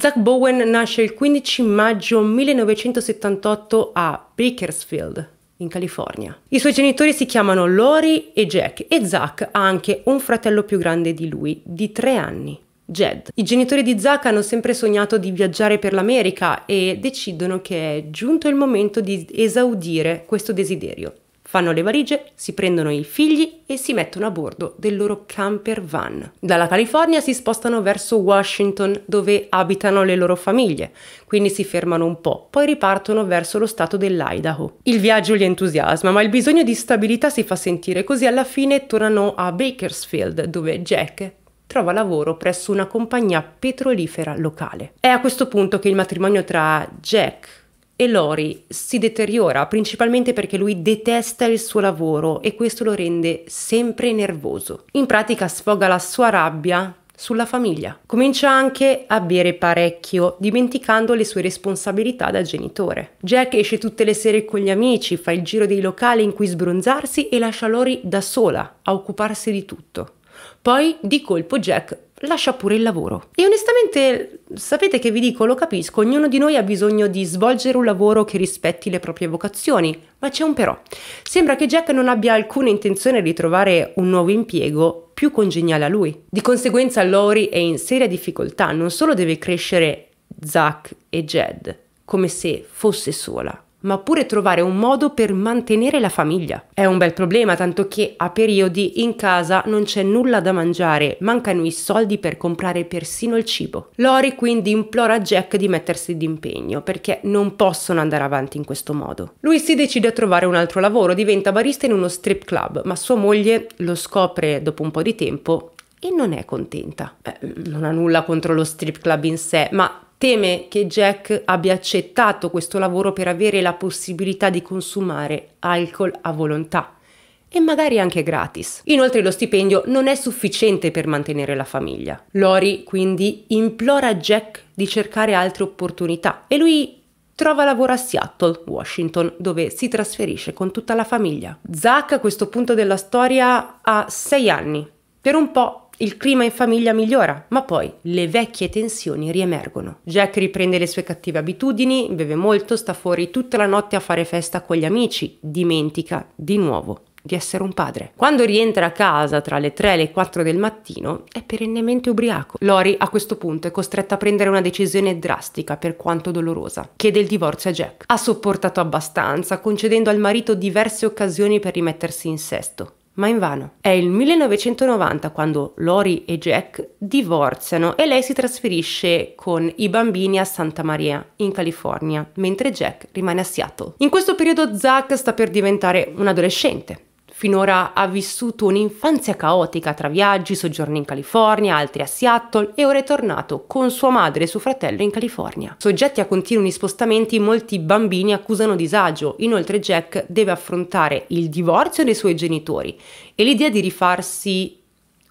Zach Bowen nasce il 15 maggio 1978 a Bakersfield, in California. I suoi genitori si chiamano Lori e Jack e Zach ha anche un fratello più grande di lui, di tre anni. Jed. I genitori di Zach hanno sempre sognato di viaggiare per l'America e decidono che è giunto il momento di esaudire questo desiderio fanno le valigie, si prendono i figli e si mettono a bordo del loro camper van. Dalla California si spostano verso Washington dove abitano le loro famiglie, quindi si fermano un po', poi ripartono verso lo stato dell'Idaho. Il viaggio li entusiasma, ma il bisogno di stabilità si fa sentire, così alla fine tornano a Bakersfield dove Jack trova lavoro presso una compagnia petrolifera locale. È a questo punto che il matrimonio tra Jack e Lori si deteriora principalmente perché lui detesta il suo lavoro e questo lo rende sempre nervoso. In pratica sfoga la sua rabbia sulla famiglia. Comincia anche a bere parecchio, dimenticando le sue responsabilità da genitore. Jack esce tutte le sere con gli amici, fa il giro dei locali in cui sbronzarsi e lascia Lori da sola a occuparsi di tutto. Poi di colpo Jack lascia pure il lavoro. E onestamente, sapete che vi dico, lo capisco, ognuno di noi ha bisogno di svolgere un lavoro che rispetti le proprie vocazioni, ma c'è un però. Sembra che Jack non abbia alcuna intenzione di trovare un nuovo impiego più congeniale a lui. Di conseguenza Lori è in seria difficoltà, non solo deve crescere Zack e Jed, come se fosse sola, ma pure trovare un modo per mantenere la famiglia. È un bel problema, tanto che a periodi in casa non c'è nulla da mangiare, mancano i soldi per comprare persino il cibo. Lori quindi implora Jack di mettersi d'impegno, perché non possono andare avanti in questo modo. Lui si decide a trovare un altro lavoro, diventa barista in uno strip club, ma sua moglie lo scopre dopo un po' di tempo e non è contenta. Beh, non ha nulla contro lo strip club in sé, ma teme che Jack abbia accettato questo lavoro per avere la possibilità di consumare alcol a volontà e magari anche gratis. Inoltre lo stipendio non è sufficiente per mantenere la famiglia. Lori quindi implora Jack di cercare altre opportunità e lui trova lavoro a Seattle, Washington, dove si trasferisce con tutta la famiglia. Zack a questo punto della storia ha sei anni. Per un po' il clima in famiglia migliora, ma poi le vecchie tensioni riemergono. Jack riprende le sue cattive abitudini, beve molto, sta fuori tutta la notte a fare festa con gli amici, dimentica di nuovo di essere un padre. Quando rientra a casa tra le 3 e le 4 del mattino è perennemente ubriaco. Lori a questo punto è costretta a prendere una decisione drastica per quanto dolorosa. Chiede il divorzio a Jack. Ha sopportato abbastanza, concedendo al marito diverse occasioni per rimettersi in sesto ma invano. È il 1990 quando Lori e Jack divorziano e lei si trasferisce con i bambini a Santa Maria, in California, mentre Jack rimane a Seattle. In questo periodo Zack sta per diventare un adolescente Finora ha vissuto un'infanzia caotica tra viaggi, soggiorni in California, altri a Seattle e ora è tornato con sua madre e suo fratello in California. Soggetti a continui spostamenti, molti bambini accusano disagio. Inoltre Jack deve affrontare il divorzio dei suoi genitori e l'idea di rifarsi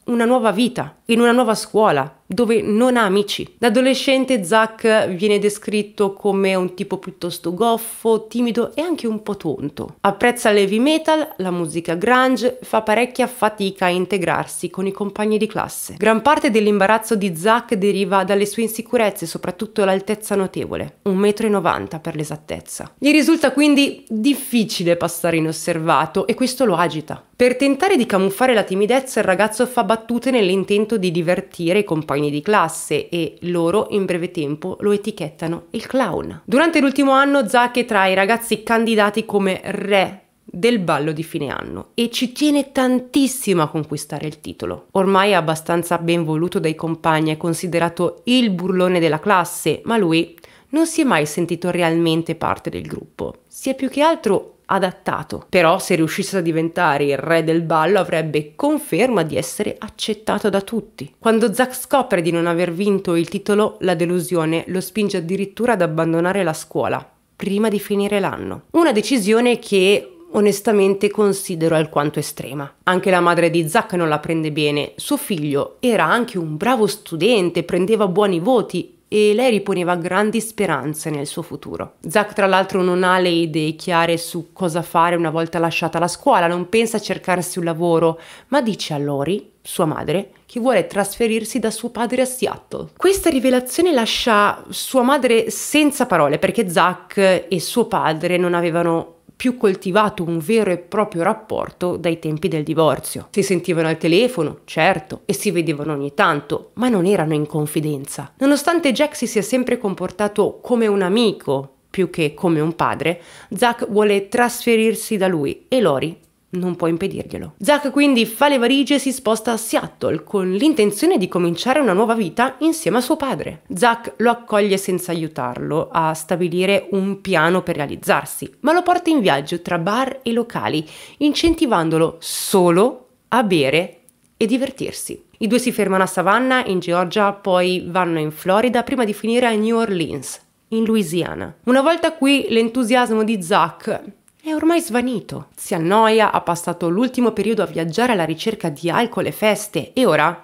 una nuova vita, in una nuova scuola, dove non ha amici. Da adolescente Zack viene descritto come un tipo piuttosto goffo, timido e anche un po' tonto. Apprezza l'heavy metal, la musica grunge, fa parecchia fatica a integrarsi con i compagni di classe. Gran parte dell'imbarazzo di Zack deriva dalle sue insicurezze, soprattutto l'altezza notevole, 1,90 m per l'esattezza. Gli risulta quindi difficile passare inosservato e questo lo agita. Per tentare di camuffare la timidezza il ragazzo fa battute nell'intento di divertire i compagni compagni di classe e loro in breve tempo lo etichettano il clown. Durante l'ultimo anno Zack è tra i ragazzi candidati come re del ballo di fine anno e ci tiene tantissimo a conquistare il titolo. Ormai è abbastanza ben voluto dai compagni, è considerato il burlone della classe, ma lui non si è mai sentito realmente parte del gruppo. Si è più che altro adattato. Però se riuscisse a diventare il re del ballo avrebbe conferma di essere accettato da tutti. Quando Zack scopre di non aver vinto il titolo, la delusione lo spinge addirittura ad abbandonare la scuola prima di finire l'anno. Una decisione che onestamente considero alquanto estrema. Anche la madre di Zack non la prende bene. Suo figlio era anche un bravo studente, prendeva buoni voti, e lei riponeva grandi speranze nel suo futuro. Zack tra l'altro non ha le idee chiare su cosa fare una volta lasciata la scuola, non pensa a cercarsi un lavoro, ma dice a Lori, sua madre, che vuole trasferirsi da suo padre a Seattle. Questa rivelazione lascia sua madre senza parole perché Zack e suo padre non avevano più coltivato un vero e proprio rapporto dai tempi del divorzio. Si sentivano al telefono, certo, e si vedevano ogni tanto, ma non erano in confidenza. Nonostante Jack si sia sempre comportato come un amico, più che come un padre, Zack vuole trasferirsi da lui e Lori non può impedirglielo. Zack quindi fa le valigie e si sposta a Seattle con l'intenzione di cominciare una nuova vita insieme a suo padre. Zack lo accoglie senza aiutarlo a stabilire un piano per realizzarsi, ma lo porta in viaggio tra bar e locali, incentivandolo solo a bere e divertirsi. I due si fermano a Savannah in Georgia, poi vanno in Florida prima di finire a New Orleans, in Louisiana. Una volta qui l'entusiasmo di Zack è ormai svanito. Si annoia, ha passato l'ultimo periodo a viaggiare alla ricerca di alcol e feste e ora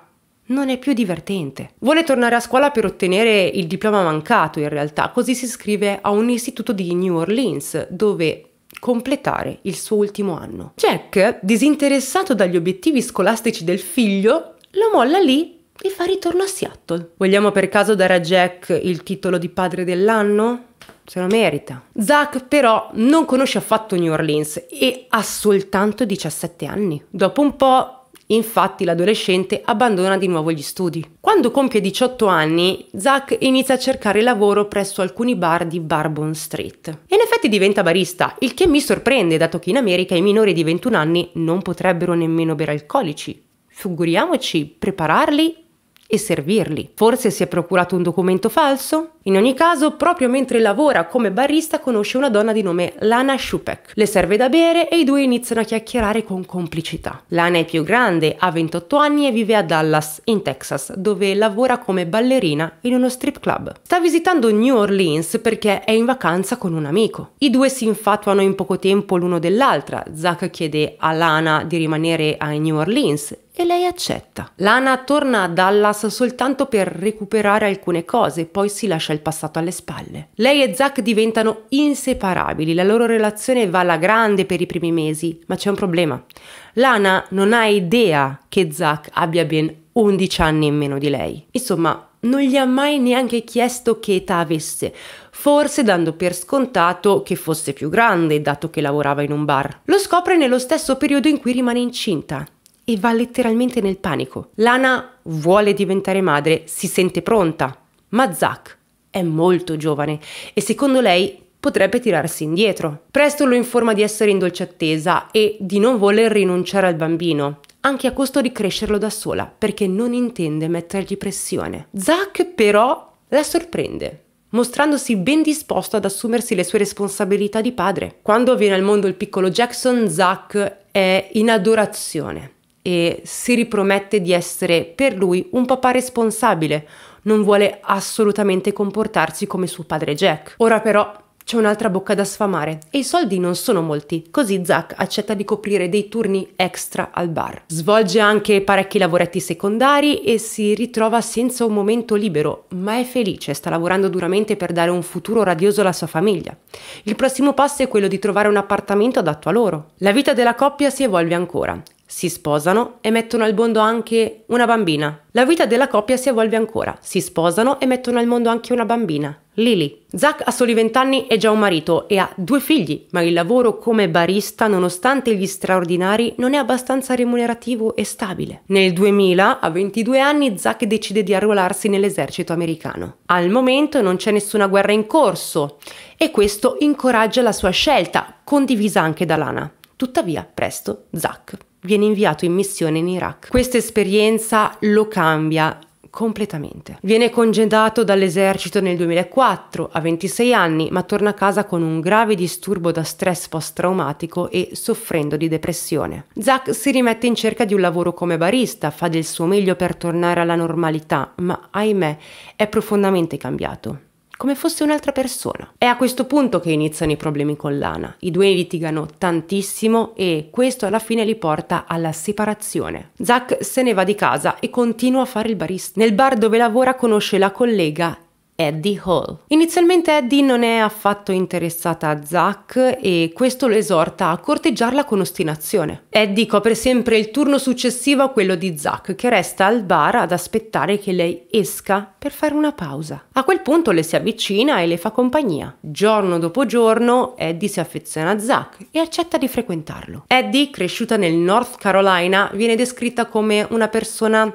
non è più divertente. Vuole tornare a scuola per ottenere il diploma mancato in realtà, così si iscrive a un istituto di New Orleans dove completare il suo ultimo anno. Jack, disinteressato dagli obiettivi scolastici del figlio, lo molla lì e fa ritorno a Seattle. Vogliamo per caso dare a Jack il titolo di padre dell'anno? se lo merita. Zack però non conosce affatto New Orleans e ha soltanto 17 anni. Dopo un po' Infatti l'adolescente abbandona di nuovo gli studi. Quando compie 18 anni, Zack inizia a cercare lavoro presso alcuni bar di Barbon Street. E in effetti diventa barista, il che mi sorprende dato che in America i minori di 21 anni non potrebbero nemmeno bere alcolici. Figuriamoci prepararli e servirli. Forse si è procurato un documento falso? In ogni caso, proprio mentre lavora come barista conosce una donna di nome Lana Shupek. Le serve da bere e i due iniziano a chiacchierare con complicità. Lana è più grande, ha 28 anni e vive a Dallas, in Texas, dove lavora come ballerina in uno strip club. Sta visitando New Orleans perché è in vacanza con un amico. I due si infatuano in poco tempo l'uno dell'altra. Zach chiede a Lana di rimanere a New Orleans e lei accetta. Lana torna a Dallas soltanto per recuperare alcune cose, poi si lascia il passato alle spalle. Lei e Zack diventano inseparabili, la loro relazione va alla grande per i primi mesi, ma c'è un problema. Lana non ha idea che Zack abbia ben 11 anni in meno di lei. Insomma, non gli ha mai neanche chiesto che età avesse, forse dando per scontato che fosse più grande, dato che lavorava in un bar. Lo scopre nello stesso periodo in cui rimane incinta e va letteralmente nel panico. Lana vuole diventare madre, si sente pronta, ma Zack è molto giovane e secondo lei potrebbe tirarsi indietro. Presto lo informa di essere in dolce attesa e di non voler rinunciare al bambino, anche a costo di crescerlo da sola, perché non intende mettergli pressione. Zack però la sorprende mostrandosi ben disposto ad assumersi le sue responsabilità di padre. Quando viene al mondo il piccolo Jackson, Zack è in adorazione e si ripromette di essere per lui un papà responsabile, non vuole assolutamente comportarsi come suo padre Jack. Ora però c'è un'altra bocca da sfamare e i soldi non sono molti, così Zack accetta di coprire dei turni extra al bar. Svolge anche parecchi lavoretti secondari e si ritrova senza un momento libero, ma è felice, sta lavorando duramente per dare un futuro radioso alla sua famiglia. Il prossimo passo è quello di trovare un appartamento adatto a loro. La vita della coppia si evolve ancora si sposano e mettono al mondo anche una bambina. La vita della coppia si evolve ancora. Si sposano e mettono al mondo anche una bambina, Lily. Zach ha soli 20 anni, è già un marito e ha due figli, ma il lavoro come barista, nonostante gli straordinari, non è abbastanza remunerativo e stabile. Nel 2000, a 22 anni, Zach decide di arruolarsi nell'esercito americano. Al momento non c'è nessuna guerra in corso e questo incoraggia la sua scelta, condivisa anche da Lana. Tuttavia, presto, Zach viene inviato in missione in Iraq. Questa esperienza lo cambia completamente. Viene congedato dall'esercito nel 2004 a 26 anni, ma torna a casa con un grave disturbo da stress post-traumatico e soffrendo di depressione. Zack si rimette in cerca di un lavoro come barista, fa del suo meglio per tornare alla normalità, ma ahimè è profondamente cambiato come fosse un'altra persona. È a questo punto che iniziano i problemi con Lana. I due litigano tantissimo e questo alla fine li porta alla separazione. Zack se ne va di casa e continua a fare il barista. Nel bar dove lavora conosce la collega Eddie Hall. Inizialmente Eddie non è affatto interessata a Zack e questo lo esorta a corteggiarla con ostinazione. Eddie copre sempre il turno successivo a quello di Zack, che resta al bar ad aspettare che lei esca per fare una pausa. A quel punto le si avvicina e le fa compagnia. Giorno dopo giorno Eddie si affeziona a Zack e accetta di frequentarlo. Eddie, cresciuta nel North Carolina, viene descritta come una persona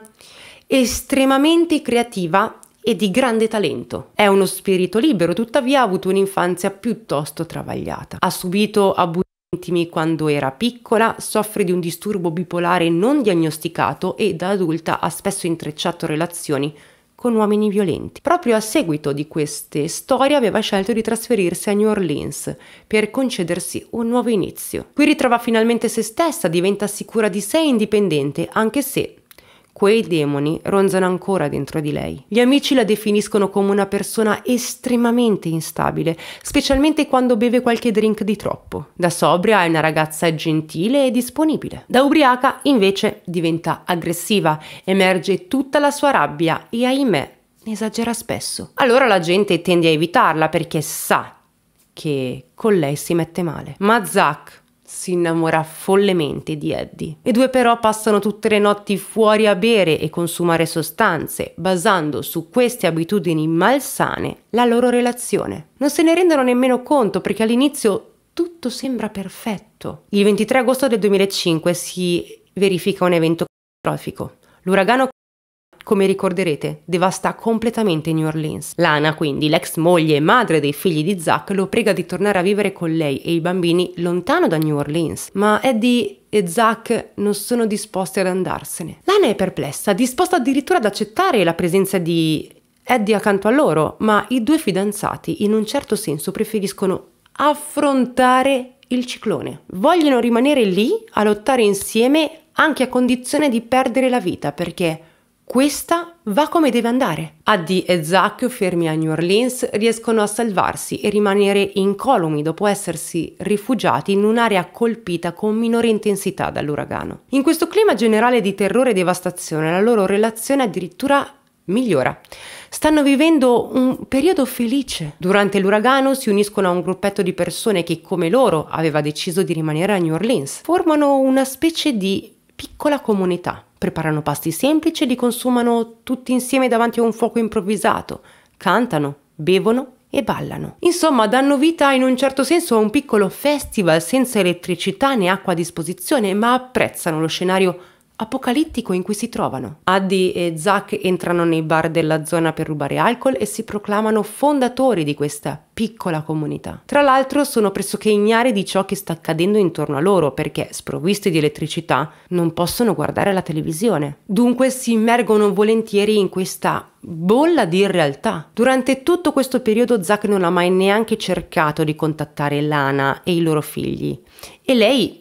estremamente creativa e di grande talento. È uno spirito libero, tuttavia ha avuto un'infanzia piuttosto travagliata. Ha subito abusi intimi quando era piccola, soffre di un disturbo bipolare non diagnosticato e da adulta ha spesso intrecciato relazioni con uomini violenti. Proprio a seguito di queste storie aveva scelto di trasferirsi a New Orleans per concedersi un nuovo inizio. Qui ritrova finalmente se stessa, diventa sicura di sé e indipendente, anche se Quei demoni ronzano ancora dentro di lei. Gli amici la definiscono come una persona estremamente instabile, specialmente quando beve qualche drink di troppo. Da sobria è una ragazza gentile e disponibile. Da ubriaca, invece, diventa aggressiva, emerge tutta la sua rabbia e, ahimè, esagera spesso. Allora la gente tende a evitarla perché sa che con lei si mette male. Ma Zach si innamora follemente di Eddie. I due però passano tutte le notti fuori a bere e consumare sostanze, basando su queste abitudini malsane la loro relazione. Non se ne rendono nemmeno conto perché all'inizio tutto sembra perfetto. Il 23 agosto del 2005 si verifica un evento catastrofico. L'uragano come ricorderete, devasta completamente New Orleans. Lana, quindi, l'ex moglie e madre dei figli di Zack, lo prega di tornare a vivere con lei e i bambini lontano da New Orleans, ma Eddie e Zack non sono disposti ad andarsene. Lana è perplessa, disposta addirittura ad accettare la presenza di Eddie accanto a loro, ma i due fidanzati in un certo senso preferiscono affrontare il ciclone. Vogliono rimanere lì a lottare insieme anche a condizione di perdere la vita perché questa va come deve andare. Addy e Zach, fermi a New Orleans, riescono a salvarsi e rimanere incolumi dopo essersi rifugiati in un'area colpita con minore intensità dall'uragano. In questo clima generale di terrore e devastazione, la loro relazione addirittura migliora. Stanno vivendo un periodo felice. Durante l'uragano si uniscono a un gruppetto di persone che, come loro, aveva deciso di rimanere a New Orleans. Formano una specie di piccola comunità preparano pasti semplici e li consumano tutti insieme davanti a un fuoco improvvisato, cantano, bevono e ballano. Insomma, danno vita in un certo senso a un piccolo festival senza elettricità né acqua a disposizione, ma apprezzano lo scenario apocalittico in cui si trovano. Addy e Zack entrano nei bar della zona per rubare alcol e si proclamano fondatori di questa piccola comunità. Tra l'altro sono pressoché ignari di ciò che sta accadendo intorno a loro perché, sprovvisti di elettricità, non possono guardare la televisione. Dunque si immergono volentieri in questa bolla di realtà. Durante tutto questo periodo Zack non ha mai neanche cercato di contattare Lana e i loro figli e lei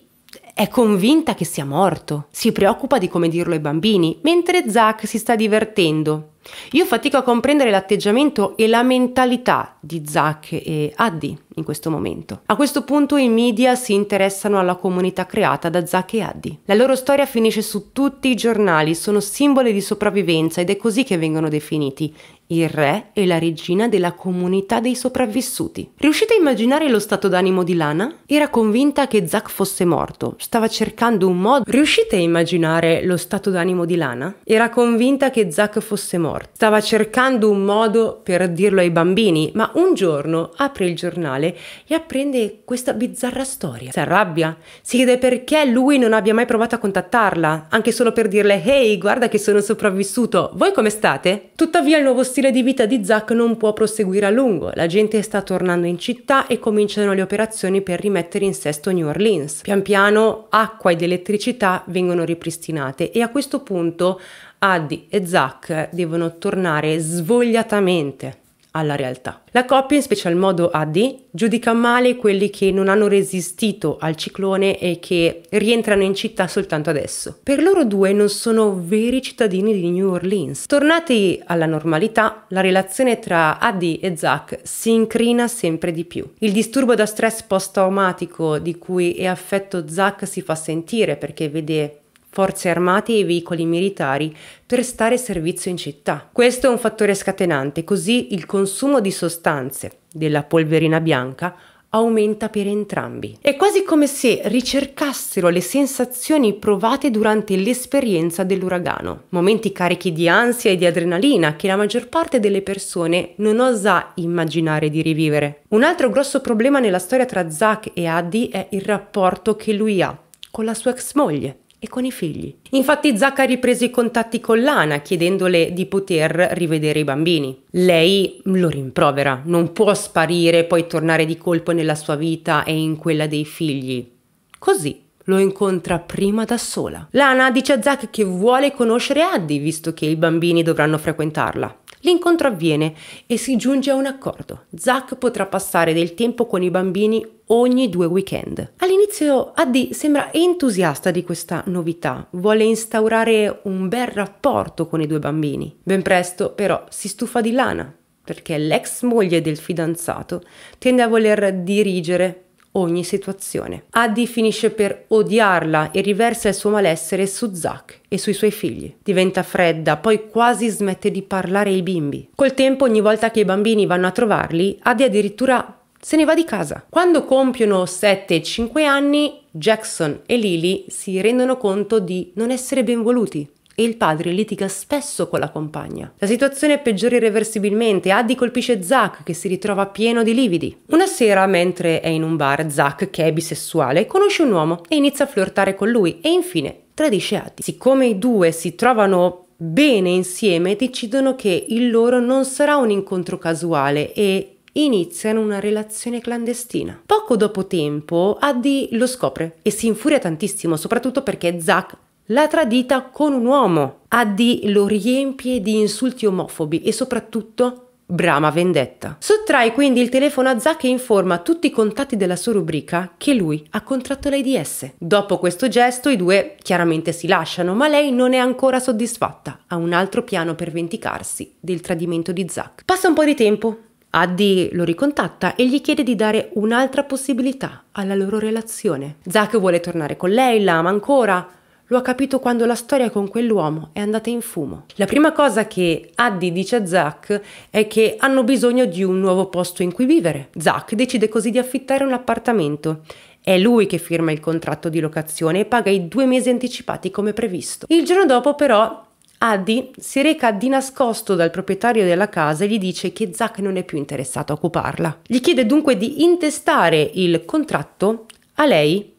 è convinta che sia morto, si preoccupa di come dirlo ai bambini, mentre Zack si sta divertendo, io fatico a comprendere l'atteggiamento e la mentalità di Zach e Addy in questo momento. A questo punto i media si interessano alla comunità creata da Zach e Addy. La loro storia finisce su tutti i giornali, sono simboli di sopravvivenza ed è così che vengono definiti il re e la regina della comunità dei sopravvissuti. Riuscite a immaginare lo stato d'animo di Lana? Era convinta che Zack fosse morto, stava cercando un modo. Riuscite a immaginare lo stato d'animo di Lana? Era convinta che Zack fosse morto morto. Stava cercando un modo per dirlo ai bambini, ma un giorno apre il giornale e apprende questa bizzarra storia. Si arrabbia, si chiede perché lui non abbia mai provato a contattarla, anche solo per dirle «Ehi, hey, guarda che sono sopravvissuto, voi come state?» Tuttavia il nuovo stile di vita di Zack non può proseguire a lungo, la gente sta tornando in città e cominciano le operazioni per rimettere in sesto New Orleans. Pian piano acqua ed elettricità vengono ripristinate e a questo punto Addie e Zack devono tornare svogliatamente alla realtà. La coppia, in special modo Addie, giudica male quelli che non hanno resistito al ciclone e che rientrano in città soltanto adesso. Per loro due non sono veri cittadini di New Orleans. Tornati alla normalità, la relazione tra Addie e Zack si incrina sempre di più. Il disturbo da stress post-traumatico di cui è affetto Zack si fa sentire perché vede forze armate e veicoli militari per stare servizio in città. Questo è un fattore scatenante, così il consumo di sostanze della polverina bianca aumenta per entrambi. È quasi come se ricercassero le sensazioni provate durante l'esperienza dell'uragano, momenti carichi di ansia e di adrenalina che la maggior parte delle persone non osa immaginare di rivivere. Un altro grosso problema nella storia tra Zack e Addy è il rapporto che lui ha con la sua ex moglie e con i figli. Infatti Zacca ha ripreso i contatti con Lana chiedendole di poter rivedere i bambini. Lei lo rimprovera, non può sparire e poi tornare di colpo nella sua vita e in quella dei figli. Così lo incontra prima da sola. Lana dice a Zack che vuole conoscere Addie visto che i bambini dovranno frequentarla. L'incontro avviene e si giunge a un accordo. Zack potrà passare del tempo con i bambini ogni due weekend. All'inizio Addy sembra entusiasta di questa novità, vuole instaurare un bel rapporto con i due bambini. Ben presto però si stufa di Lana perché l'ex moglie del fidanzato tende a voler dirigere ogni situazione. Addie finisce per odiarla e riversa il suo malessere su Zack e sui suoi figli. Diventa fredda, poi quasi smette di parlare ai bimbi. Col tempo, ogni volta che i bambini vanno a trovarli, Addie addirittura se ne va di casa. Quando compiono 7 e 5 anni, Jackson e Lily si rendono conto di non essere ben voluti e il padre litiga spesso con la compagna. La situazione peggiora irreversibilmente, Addie colpisce Zack che si ritrova pieno di lividi. Una sera, mentre è in un bar, Zack, che è bisessuale, conosce un uomo e inizia a flirtare con lui e infine tradisce Addie. Siccome i due si trovano bene insieme, decidono che il loro non sarà un incontro casuale e iniziano una relazione clandestina. Poco dopo tempo, Addie lo scopre e si infuria tantissimo, soprattutto perché Zack l'ha tradita con un uomo. Addi lo riempie di insulti omofobi e soprattutto brama vendetta. Sottrae quindi il telefono a Zack e informa tutti i contatti della sua rubrica che lui ha contratto l'AIDS. Dopo questo gesto i due chiaramente si lasciano, ma lei non è ancora soddisfatta, ha un altro piano per vendicarsi del tradimento di Zack. Passa un po' di tempo, Addy lo ricontatta e gli chiede di dare un'altra possibilità alla loro relazione. Zack vuole tornare con lei, la ama ancora, lo ha capito quando la storia con quell'uomo è andata in fumo. La prima cosa che Addie dice a Zack è che hanno bisogno di un nuovo posto in cui vivere. Zack decide così di affittare un appartamento è lui che firma il contratto di locazione e paga i due mesi anticipati come previsto. Il giorno dopo però Addy si reca di nascosto dal proprietario della casa e gli dice che Zack non è più interessato a occuparla. Gli chiede dunque di intestare il contratto a lei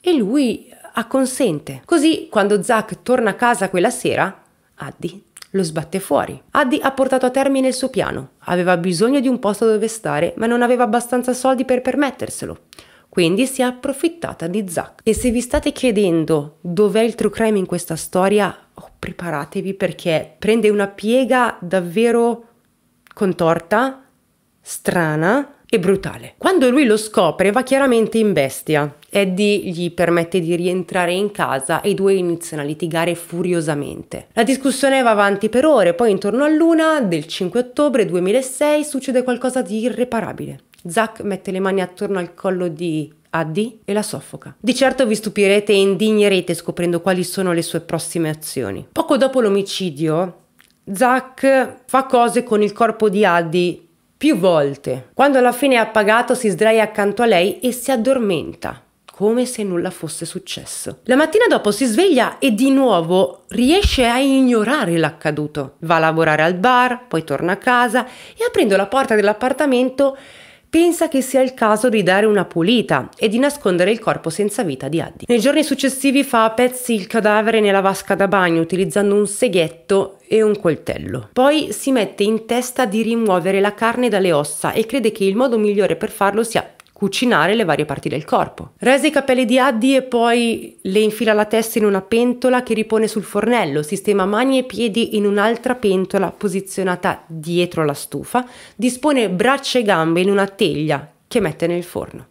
e lui acconsente. Così, quando Zack torna a casa quella sera, Addy lo sbatte fuori. Addy ha portato a termine il suo piano. Aveva bisogno di un posto dove stare, ma non aveva abbastanza soldi per permetterselo. Quindi si è approfittata di Zack. E se vi state chiedendo dov'è il true crime in questa storia, oh, preparatevi perché prende una piega davvero contorta, strana, e brutale. Quando lui lo scopre va chiaramente in bestia. Eddie gli permette di rientrare in casa e i due iniziano a litigare furiosamente. La discussione va avanti per ore, poi intorno a luna del 5 ottobre 2006 succede qualcosa di irreparabile. Zack mette le mani attorno al collo di Addie e la soffoca. Di certo vi stupirete e indignerete scoprendo quali sono le sue prossime azioni. Poco dopo l'omicidio, Zack fa cose con il corpo di Addie più volte. Quando alla fine è appagato si sdraia accanto a lei e si addormenta come se nulla fosse successo. La mattina dopo si sveglia e di nuovo riesce a ignorare l'accaduto. Va a lavorare al bar, poi torna a casa e aprendo la porta dell'appartamento pensa che sia il caso di dare una pulita e di nascondere il corpo senza vita di Addie. Nei giorni successivi fa a pezzi il cadavere nella vasca da bagno utilizzando un seghetto e un coltello. Poi si mette in testa di rimuovere la carne dalle ossa e crede che il modo migliore per farlo sia cucinare le varie parti del corpo. Rese i capelli di Addi e poi le infila la testa in una pentola che ripone sul fornello, sistema mani e piedi in un'altra pentola posizionata dietro la stufa, dispone braccia e gambe in una teglia che mette nel forno.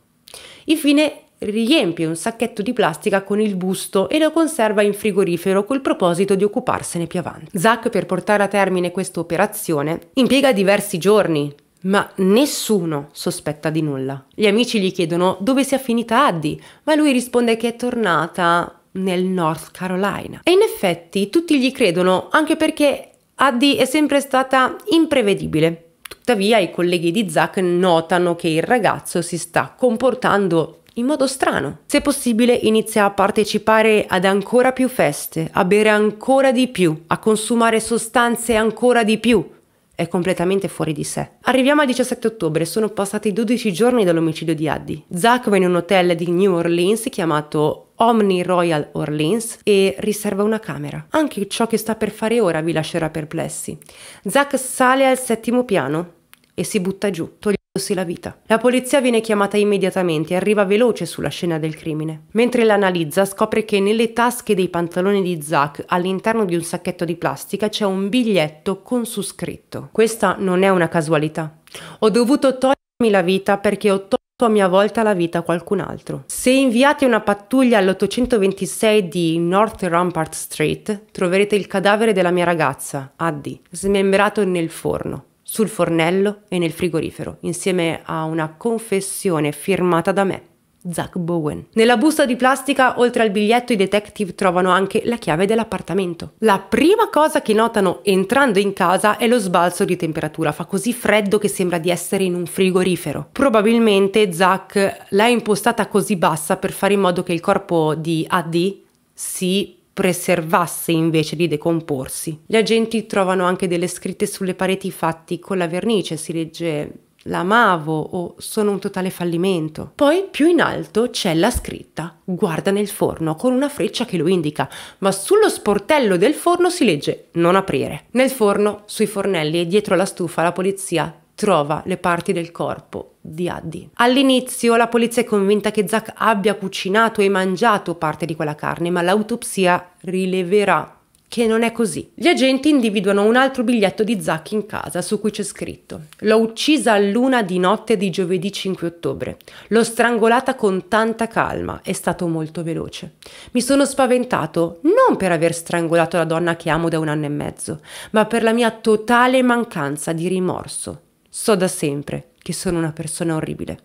Infine riempie un sacchetto di plastica con il busto e lo conserva in frigorifero col proposito di occuparsene più avanti. Zack per portare a termine questa operazione impiega diversi giorni, ma nessuno sospetta di nulla. Gli amici gli chiedono dove sia finita Addie, ma lui risponde che è tornata nel North Carolina. E in effetti tutti gli credono, anche perché Addie è sempre stata imprevedibile. Tuttavia i colleghi di Zack notano che il ragazzo si sta comportando in modo strano. Se possibile inizia a partecipare ad ancora più feste, a bere ancora di più, a consumare sostanze ancora di più, è completamente fuori di sé. Arriviamo al 17 ottobre, sono passati 12 giorni dall'omicidio di Addy. Zach va in un hotel di New Orleans chiamato Omni Royal Orleans e riserva una camera. Anche ciò che sta per fare ora vi lascerà perplessi. Zach sale al settimo piano e si butta giù, togliendo la vita. La polizia viene chiamata immediatamente e arriva veloce sulla scena del crimine. Mentre l'analizza scopre che nelle tasche dei pantaloni di Zack, all'interno di un sacchetto di plastica, c'è un biglietto con su scritto. Questa non è una casualità. Ho dovuto togliermi la vita perché ho tolto a mia volta la vita a qualcun altro. Se inviate una pattuglia all'826 di North Rampart Street, troverete il cadavere della mia ragazza, Addie, smembrato nel forno sul fornello e nel frigorifero, insieme a una confessione firmata da me. Zach Bowen. Nella busta di plastica, oltre al biglietto, i detective trovano anche la chiave dell'appartamento. La prima cosa che notano entrando in casa è lo sbalzo di temperatura. Fa così freddo che sembra di essere in un frigorifero. Probabilmente Zach l'ha impostata così bassa per fare in modo che il corpo di AD si preservasse invece di decomporsi. Gli agenti trovano anche delle scritte sulle pareti fatti con la vernice, si legge l'amavo o sono un totale fallimento. Poi più in alto c'è la scritta guarda nel forno con una freccia che lo indica, ma sullo sportello del forno si legge non aprire. Nel forno, sui fornelli e dietro la stufa la polizia trova le parti del corpo di Addie. All'inizio la polizia è convinta che Zack abbia cucinato e mangiato parte di quella carne, ma l'autopsia rileverà che non è così. Gli agenti individuano un altro biglietto di Zack in casa su cui c'è scritto L'ho uccisa a luna di notte di giovedì 5 ottobre. L'ho strangolata con tanta calma, è stato molto veloce. Mi sono spaventato non per aver strangolato la donna che amo da un anno e mezzo, ma per la mia totale mancanza di rimorso. So da sempre che sono una persona orribile.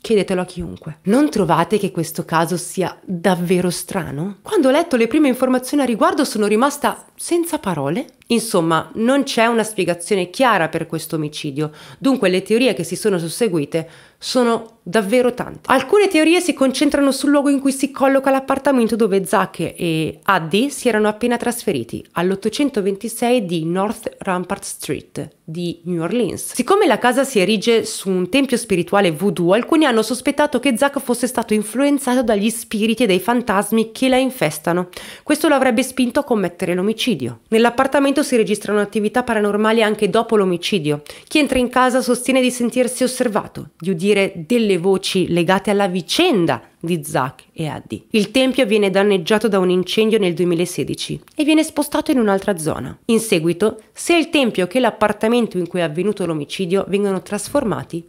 Chiedetelo a chiunque. Non trovate che questo caso sia davvero strano? Quando ho letto le prime informazioni a riguardo sono rimasta senza parole Insomma, non c'è una spiegazione chiara per questo omicidio, dunque le teorie che si sono susseguite sono davvero tante. Alcune teorie si concentrano sul luogo in cui si colloca l'appartamento dove Zack e Addy si erano appena trasferiti, all'826 di North Rampart Street di New Orleans. Siccome la casa si erige su un tempio spirituale voodoo, alcuni hanno sospettato che Zack fosse stato influenzato dagli spiriti e dai fantasmi che la infestano. Questo lo avrebbe spinto a commettere l'omicidio. Nell'appartamento appartamento si registrano attività paranormali anche dopo l'omicidio. Chi entra in casa sostiene di sentirsi osservato, di udire delle voci legate alla vicenda di Zack e Addie. Il tempio viene danneggiato da un incendio nel 2016 e viene spostato in un'altra zona. In seguito, sia il tempio che l'appartamento in cui è avvenuto l'omicidio vengono trasformati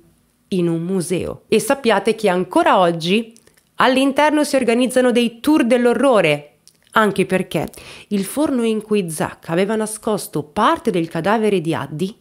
in un museo. E sappiate che ancora oggi all'interno si organizzano dei tour dell'orrore anche perché il forno in cui Zack aveva nascosto parte del cadavere di Addi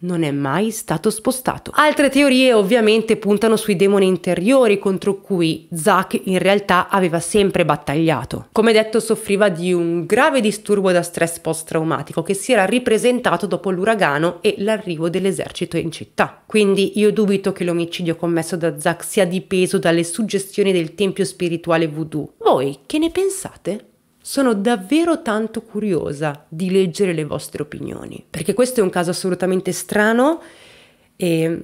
non è mai stato spostato. Altre teorie ovviamente puntano sui demoni interiori contro cui Zack in realtà aveva sempre battagliato. Come detto soffriva di un grave disturbo da stress post-traumatico che si era ripresentato dopo l'uragano e l'arrivo dell'esercito in città. Quindi io dubito che l'omicidio commesso da Zack sia dipeso dalle suggestioni del tempio spirituale voodoo. Voi che ne pensate? Sono davvero tanto curiosa di leggere le vostre opinioni, perché questo è un caso assolutamente strano e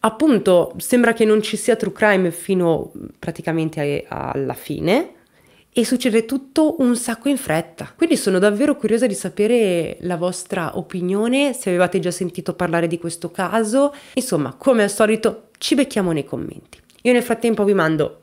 appunto sembra che non ci sia true crime fino praticamente alla fine e succede tutto un sacco in fretta. Quindi sono davvero curiosa di sapere la vostra opinione, se avevate già sentito parlare di questo caso. Insomma, come al solito, ci becchiamo nei commenti. Io nel frattempo vi mando